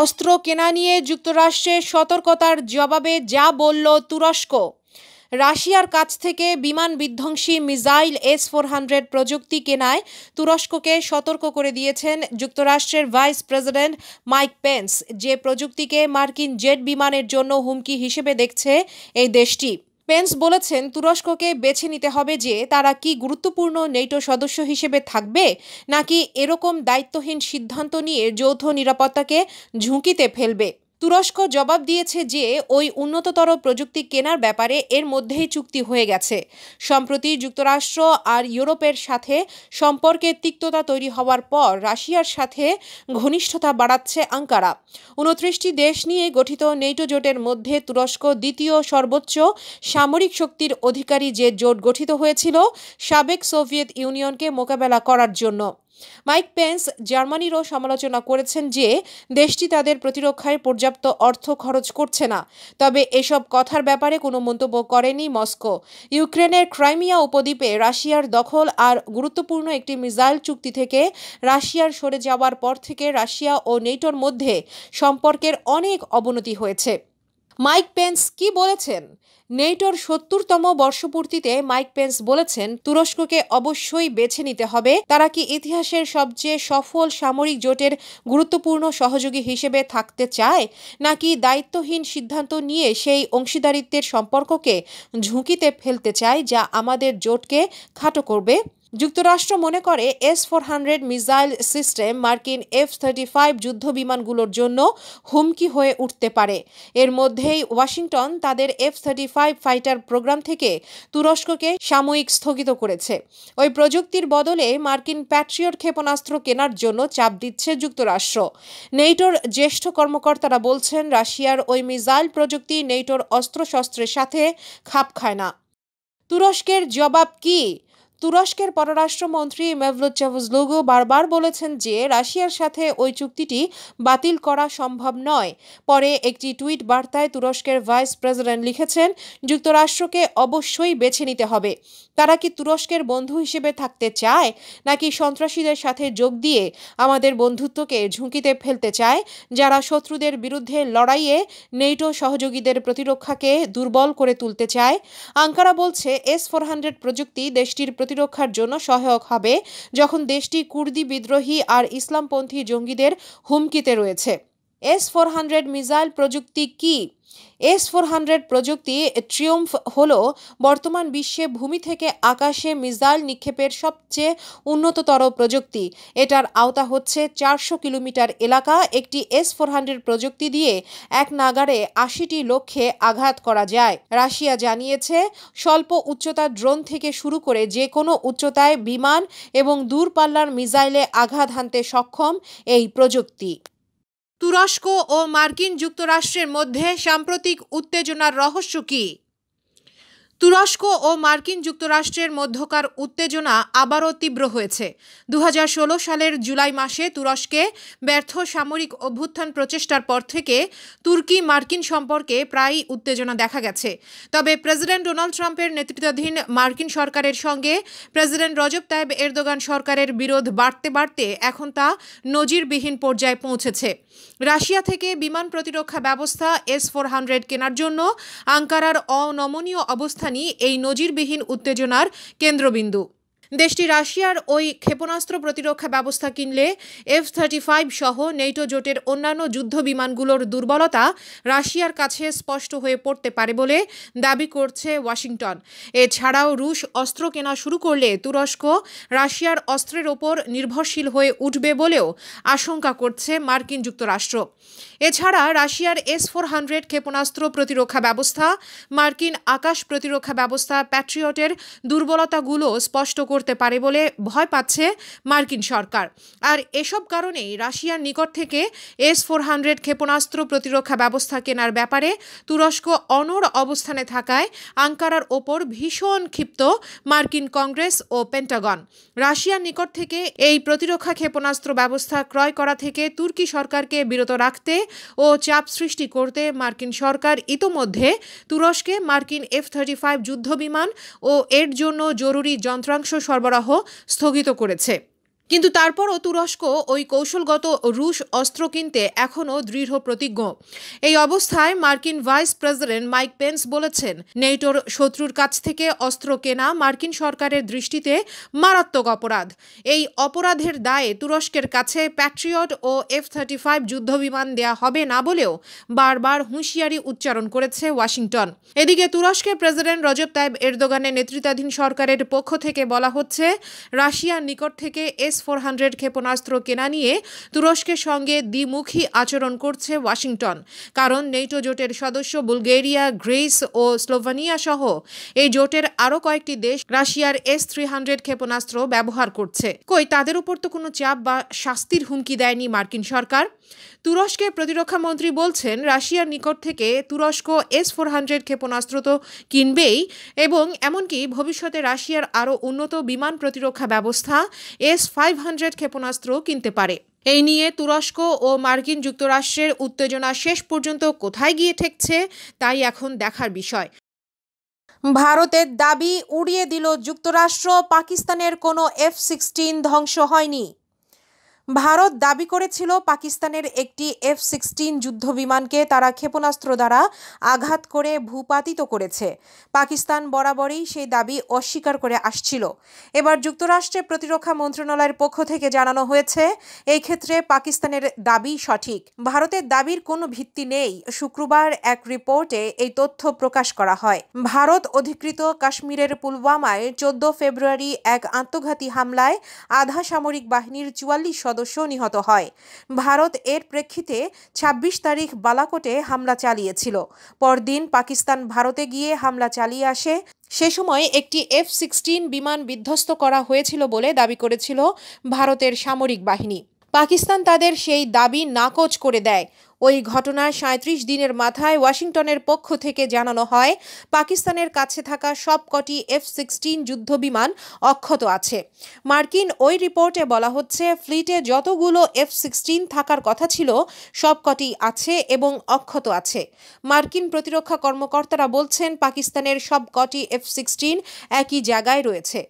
অস্ত্র কেনা নিয়ে যুক্তরাষ্ট্রের সতর্কতার জবাবে যা বলল তুরস্ক রাশিয়ার কাছ থেকে বিমান বিধ্বংসী মিজাইল এস ফোর হান্ড্রেড প্রযুক্তি কেনায় তুরস্ককে সতর্ক করে দিয়েছেন যুক্তরাষ্ট্রের ভাইস প্রেসিডেন্ট মাইক পেন্স যে প্রযুক্তিকে মার্কিন জেট বিমানের জন্য হুমকি হিসেবে দেখছে এই দেশটি পেন্স বলেছেন তুরস্ককে বেছে নিতে হবে যে তারা কি গুরুত্বপূর্ণ নেটো সদস্য হিসেবে থাকবে নাকি এরকম দায়িত্বহীন সিদ্ধান্ত নিয়ে যৌথ নিরাপত্তাকে ঝুঁকিতে ফেলবে তুরস্ক জবাব দিয়েছে যে ওই উন্নততর প্রযুক্তি কেনার ব্যাপারে এর মধ্যেই চুক্তি হয়ে গেছে সম্প্রতি যুক্তরাষ্ট্র আর ইউরোপের সাথে সম্পর্কে তিক্ততা তৈরি হওয়ার পর রাশিয়ার সাথে ঘনিষ্ঠতা বাড়াচ্ছে আঙ্কারা উনত্রিশটি দেশ নিয়ে গঠিত নেটো জোটের মধ্যে তুরস্ক দ্বিতীয় সর্বোচ্চ সামরিক শক্তির অধিকারী যে জোট গঠিত হয়েছিল সাবেক সোভিয়েত ইউনিয়নকে মোকাবেলা করার জন্য মাইক পেন্স জার্মানিরও সমালোচনা করেছেন যে দেশটি তাদের প্রতিরক্ষায় পর্যাপ্ত অর্থ খরচ করছে না তবে এসব কথার ব্যাপারে কোনো মন্তব্য করেনি মস্কো ইউক্রেনের ক্রাইমিয়া উপদ্বীপে রাশিয়ার দখল আর গুরুত্বপূর্ণ একটি মিসাইল চুক্তি থেকে রাশিয়ার সরে যাওয়ার পর থেকে রাশিয়া ও নেটোর মধ্যে সম্পর্কের অনেক অবনতি হয়েছে মাইক পেন্স কি বলেছেন নেটোর সত্তরতম বর্ষপূর্তিতে মাইক পেন্স বলেছেন তুরস্ককে অবশ্যই বেছে নিতে হবে তারা কি ইতিহাসের সবচেয়ে সফল সামরিক জোটের গুরুত্বপূর্ণ সহযোগী হিসেবে থাকতে চায় নাকি দায়িত্বহীন সিদ্ধান্ত নিয়ে সেই অংশীদারিত্বের সম্পর্ককে ঝুঁকিতে ফেলতে চায় যা আমাদের জোটকে খাটো করবে যুক্তরাষ্ট্র মনে করে S four hundred missile system মার্কিন এফ থার্টি ফাইভ যুদ্ধ বিমানগুলোর জন্য হুমকি হয়ে উঠতে পারে এর মধ্যেই ওয়াশিংটন তাদের F thirty five fighter programme থেকে তুরস্ককে সাময়িক স্থগিত করেছে ওই প্রযুক্তির বদলে মার্কিন প্যাট্রিয়ট ক্ষেপণাস্ত্র কেনার জন্য চাপ দিচ্ছে যুক্তরাষ্ট্র নেইটোর জ্যেষ্ঠ কর্মকর্তারা বলছেন রাশিয়ার ওই মিসাইল প্রযুক্তি নেইটোর অস্ত্রশস্ত্রের সাথে খাপ খায় না তুরস্কের জবাব কী তুরস্কের পররাষ্ট্রমন্ত্রী মেভলুত চাভুজলুগু বারবার বলেছেন যে রাশিয়ার সাথে ওই চুক্তিটি বাতিল করা সম্ভব নয় পরে একটি টুইট বার্তায় তুরস্কের ভাইস প্রেসিডেন্ট লিখেছেন যুক্তরাষ্ট্রকে অবশ্যই বেছে নিতে হবে তারা কি তুরস্কের বন্ধু হিসেবে থাকতে চায় নাকি সন্ত্রাসীদের সাথে যোগ দিয়ে আমাদের বন্ধুত্বকে ঝুঁকিতে ফেলতে চায় যারা শত্রুদের বিরুদ্ধে লড়াইয়ে নেটো সহযোগীদের প্রতিরক্ষাকে দুর্বল করে তুলতে চায় আঙ্কারা বলছে এস ফোর হান্ড্রেড প্রযুক্তি দেশটির প্রতি প্রতিরক্ষার জন্য সহায়ক হবে যখন দেশটি কুর্দি বিদ্রোহী আর ইসলামপন্থী জঙ্গিদের হুমকিতে রয়েছে এস ফোর হান্ড্রেড মিসাইল প্রযুক্তি কী এস ফোর হান্ড্রেড প্রযুক্তি ট্রিয়ম্ফ হল বর্তমান বিশ্বে ভূমি থেকে আকাশে মিসাইল নিক্ষেপের সবচেয়ে উন্নততর প্রযুক্তি এটার আওতা হচ্ছে চারশো কিলোমিটার এলাকা একটি এস ফোর হান্ড্রেড প্রযুক্তি দিয়ে এক নাগারে আশিটি লক্ষ্যে আঘাত করা যায় রাশিয়া জানিয়েছে স্বল্প উচ্চতা ড্রোন থেকে শুরু করে যে কোনো উচ্চতায় বিমান এবং দূরপাল্লার মিসাইলে আঘাত হানতে সক্ষম এই প্রযুক্তি তুরস্ক ও মার্কিন যুক্তরাষ্ট্রের মধ্যে সাম্প্রতিক উত্তেজনার রহস্য কী তুরস্ক ও মার্কিন যুক্তরাষ্ট্রের মধ্যকার উত্তেজনা আবারও তীব্র হয়েছে দু সালের জুলাই মাসে তুরস্কে ব্যর্থ সামরিক অভ্যুত্থান প্রচেষ্টার পর থেকে তুর্কি মার্কিন সম্পর্কে প্রায়ই উত্তেজনা দেখা গেছে তবে প্রেসিডেন্ট ডোনাল্ড ট্রাম্পের নেতৃত্বাধীন মার্কিন সরকারের সঙ্গে প্রেসিডেন্ট রজব তায়েব এরদোগান সরকারের বিরোধ বাড়তে বাড়তে এখন তা নজিরবিহীন পর্যায়ে পৌঁছেছে রাশিয়া থেকে বিমান প্রতিরক্ষা ব্যবস্থা এস ফোর হান্ড্রেড কেনার জন্য আঙ্কারার অনমনীয় অবস্থান রাজধানী এই নজিরবিহীন উত্তেজনার কেন্দ্রবিন্দু দেশটি রাশিয়ার ওই ক্ষেপণাস্ত্র প্রতিরক্ষা ব্যবস্থা কিনলে এফ থার্টি ফাইভ সহ নেইটো জোটের অন্যান্য যুদ্ধ বিমানগুলোর দুর্বলতা রাশিয়ার কাছে স্পষ্ট হয়ে পড়তে পারে বলে দাবি করছে ওয়াশিংটন এছাড়াও রুশ অস্ত্র কেনা শুরু করলে তুরস্ক রাশিয়ার অস্ত্রের ওপর নির্ভরশীল হয়ে উঠবে বলেও আশঙ্কা করছে মার্কিন যুক্তরাষ্ট্র এছাড়া রাশিয়ার এস ফোর হান্ড্রেড ক্ষেপণাস্ত্র প্রতিরক্ষা ব্যবস্থা মার্কিন আকাশ প্রতিরক্ষা ব্যবস্থা প্যাট্রিয়টের দুর্বলতাগুলো স্পষ্ট করছে করতে পারে বলে ভয় পাচ্ছে মার্কিন সরকার আর এসব কারণেই রাশিয়ার নিকট থেকে এস ফোর হান্ড্রেড ক্ষেপণাস্ত্র প্রতিরক্ষা ব্যবস্থা কেনার ব্যাপারে তুরস্ক অনর অবস্থানে থাকায় আঙ্কারার ওপর ভীষণ ক্ষিপ্ত মার্কিন কংগ্রেস ও পেন্টাগন রাশিয়ার নিকট থেকে এই প্রতিরক্ষা ক্ষেপণাস্ত্র ব্যবস্থা ক্রয় করা থেকে তুর্কি সরকারকে বিরত রাখতে ও চাপ সৃষ্টি করতে মার্কিন সরকার ইতোমধ্যে তুরস্কে মার্কিন এফ থার্টি ফাইভ যুদ্ধবিমান ও এর জন্য জরুরি যন্ত্রাংশ সরবরাহ স্থগিত করেছে কিন্তু তারপরও তুরস্ক ওই কৌশলগত রুশ অস্ত্র কিনতে এখনও দৃঢ় প্রতিজ্ঞ এই অবস্থায় মার্কিন ভাইস প্রেসিডেন্ট মাইক পেন্স বলেছেন নেইটোর শত্রুর কাছ থেকে অস্ত্র কেনা মার্কিন সরকারের দৃষ্টিতে মারাত্মক অপরাধ এই অপরাধের দায়ে তুরস্কের কাছে প্যাট্রিয়ট ও এফ থার্টি ফাইভ যুদ্ধবিমান দেয়া হবে না বলেও বারবার হুঁশিয়ারি উচ্চারণ করেছে ওয়াশিংটন এদিকে তুরস্কের প্রেসিডেন্ট রজব তাইব এরদোগানের নেতৃত্বাধীন সরকারের পক্ষ থেকে বলা হচ্ছে রাশিয়ার নিকট থেকে এস ফোর হান্ড্রেড ক্ষেপণাস্ত্র কেনা নিয়ে তুরস্কের সঙ্গে দ্বিমুখী আচরণ করছে ওয়াশিংটন কারণ নেটো জোটের সদস্য বুলগেরিয়া গ্রিস ও স্লোভানিয়া সহ এই জোটের আরও কয়েকটি দেশ রাশিয়ার এস থ্রি হান্ড্রেড ক্ষেপণাস্ত্র ব্যবহার করছে কই তাদের উপর তো কোনো চাপ বা শাস্তির হুমকি দেয়নি মার্কিন সরকার তুরস্কের প্রতিরক্ষা মন্ত্রী বলছেন রাশিয়ার নিকট থেকে তুরস্ক এস ফোর হান্ড্রেড ক্ষেপণাস্ত্র তো কিনবেই এবং এমনকি ভবিষ্যতে রাশিয়ার আরও উন্নত বিমান প্রতিরক্ষা ব্যবস্থা এস ফাইভ হান্ড্রেড ক্ষেপণাস্ত্র কিনতে পারে এই নিয়ে তুরস্ক ও মার্কিন যুক্তরাষ্ট্রের উত্তেজনা শেষ পর্যন্ত কোথায় গিয়ে ঠেকছে তাই এখন দেখার বিষয় ভারতের দাবি উড়িয়ে দিল যুক্তরাষ্ট্র পাকিস্তানের কোনো এফ সিক্সটিন ধ্বংস হয়নি ভারত দাবি করেছিল পাকিস্তানের একটি এফ সিক্সটিন যুদ্ধ বিমানকে তারা ক্ষেপণাস্ত্র দ্বারা আঘাত করে ভূপাতিত করেছে পাকিস্তান বরাবরই সেই দাবি অস্বীকার করে আসছিল এবার যুক্তরাষ্ট্রের প্রতিরক্ষা মন্ত্রণালয়ের পক্ষ থেকে জানানো হয়েছে এই ক্ষেত্রে পাকিস্তানের দাবি সঠিক ভারতের দাবির কোনো ভিত্তি নেই শুক্রবার এক রিপোর্টে এই তথ্য প্রকাশ করা হয় ভারত অধিকৃত কাশ্মীরের পুলওয়ামায় চোদ্দ ফেব্রুয়ারি এক আত্মঘাতী হামলায় আধা সামরিক বাহিনীর চুয়াল্লিশ সদস্য নিহত হয় ভারত এর প্রেক্ষিতে ২৬ তারিখ বালাকোটে হামলা চালিয়েছিল পরদিন পাকিস্তান ভারতে গিয়ে হামলা চালিয়ে আসে সে সময় একটি এফ সিক্সটিন বিমান বিধ্বস্ত করা হয়েছিল বলে দাবি করেছিল ভারতের সামরিক বাহিনী পাকিস্তান তাদের সেই দাবি নাকচ করে দেয় ওই ঘটনায় সাঁত্রিশ দিনের মাথায় ওয়াশিংটনের পক্ষ থেকে জানানো হয় পাকিস্তানের কাছে থাকা সবকটি এফ সিক্সটিন যুদ্ধবিমান অক্ষত আছে মার্কিন ওই রিপোর্টে বলা হচ্ছে ফ্লিটে যতগুলো এফ সিক্সটিন থাকার কথা ছিল সবকটি আছে এবং অক্ষত আছে মার্কিন প্রতিরক্ষা কর্মকর্তারা বলছেন পাকিস্তানের সবকটি এফ সিক্সটিন একই জায়গায় রয়েছে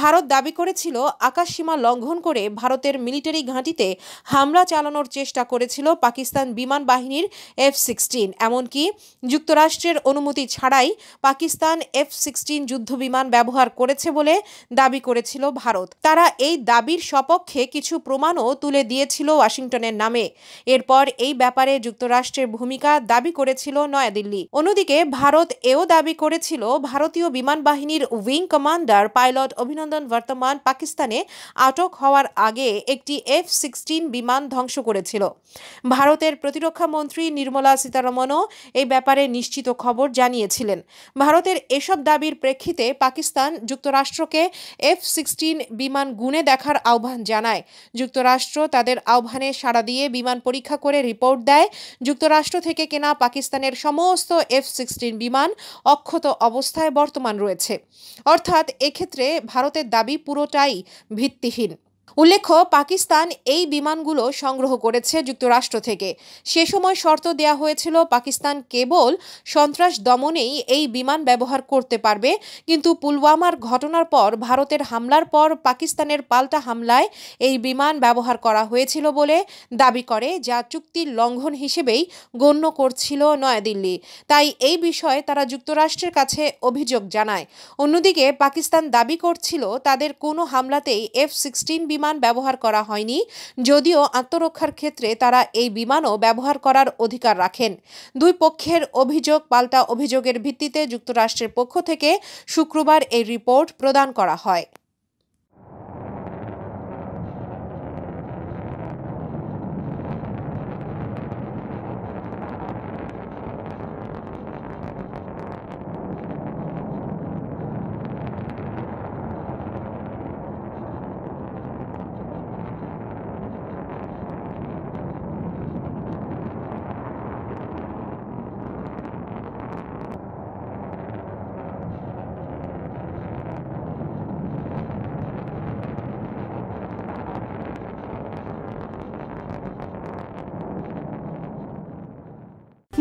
ভারত দাবি করেছিল আকাশসীমা লঙ্ঘন করে ভারতের মিলিটারি ঘাঁটিতে হামলা চালানোর চেষ্টা করেছিল পাকিস্তান বিমান বিমান বাহিনীর এফ সিক্সটিন এমনকি যুক্তরাষ্ট্রের অনুমতি ছাড়াই পাকিস্তান এফ সিক্সটিন যুদ্ধ বিমান ব্যবহার করেছে বলে দাবি করেছিল ভারত তারা এই দাবির সপক্ষে কিছু প্রমাণও তুলে দিয়েছিল ওয়াশিংটনের নামে এরপর এই ব্যাপারে যুক্তরাষ্ট্রের ভূমিকা দাবি করেছিল নয়াদিল্লি অন্যদিকে ভারত এও দাবি করেছিল ভারতীয় বিমান বাহিনীর উইং কমান্ডার পাইলট অভিনন্দন বর্তমান পাকিস্তানে আটক হওয়ার আগে একটি এফ সিক্সটিন বিমান ধ্বংস করেছিল ভারতের প্রতিরক্ষা প্রতিরক্ষা মন্ত্রী নির্মলা সীতারমনও এই ব্যাপারে নিশ্চিত খবর জানিয়েছিলেন ভারতের এসব দাবির প্রেক্ষিতে পাকিস্তান যুক্তরাষ্ট্রকে এফ সিক্সটিন বিমান গুনে দেখার আহ্বান জানায় যুক্তরাষ্ট্র তাদের আহ্বানে সাড়া দিয়ে বিমান পরীক্ষা করে রিপোর্ট দেয় যুক্তরাষ্ট্র থেকে কেনা পাকিস্তানের সমস্ত এফ সিক্সটিন বিমান অক্ষত অবস্থায় বর্তমান রয়েছে অর্থাৎ এক্ষেত্রে ভারতের দাবি পুরোটাই ভিত্তিহীন উল্লেখ্য পাকিস্তান এই বিমানগুলো সংগ্রহ করেছে যুক্তরাষ্ট্র থেকে সে সময় শর্ত দেয়া হয়েছিল পাকিস্তান কেবল সন্ত্রাস দমনেই এই বিমান ব্যবহার করতে পারবে কিন্তু পুলওয়ামার ঘটনার পর ভারতের হামলার পর পাকিস্তানের পাল্টা হামলায় এই বিমান ব্যবহার করা হয়েছিল বলে দাবি করে যা চুক্তির লঙ্ঘন হিসেবেই গণ্য করছিল নয়াদিল্লি তাই এই বিষয়ে তারা যুক্তরাষ্ট্রের কাছে অভিযোগ জানায় অন্যদিকে পাকিস্তান দাবি করছিল তাদের কোনো হামলাতেই এফ সিক্সটিন বিমান ব্যবহার করা হয়নি যদিও আত্মরক্ষার ক্ষেত্রে তারা এই বিমানও ব্যবহার করার অধিকার রাখেন দুই পক্ষের অভিযোগ পাল্টা অভিযোগের ভিত্তিতে যুক্তরাষ্ট্রের পক্ষ থেকে শুক্রবার এই রিপোর্ট প্রদান করা হয়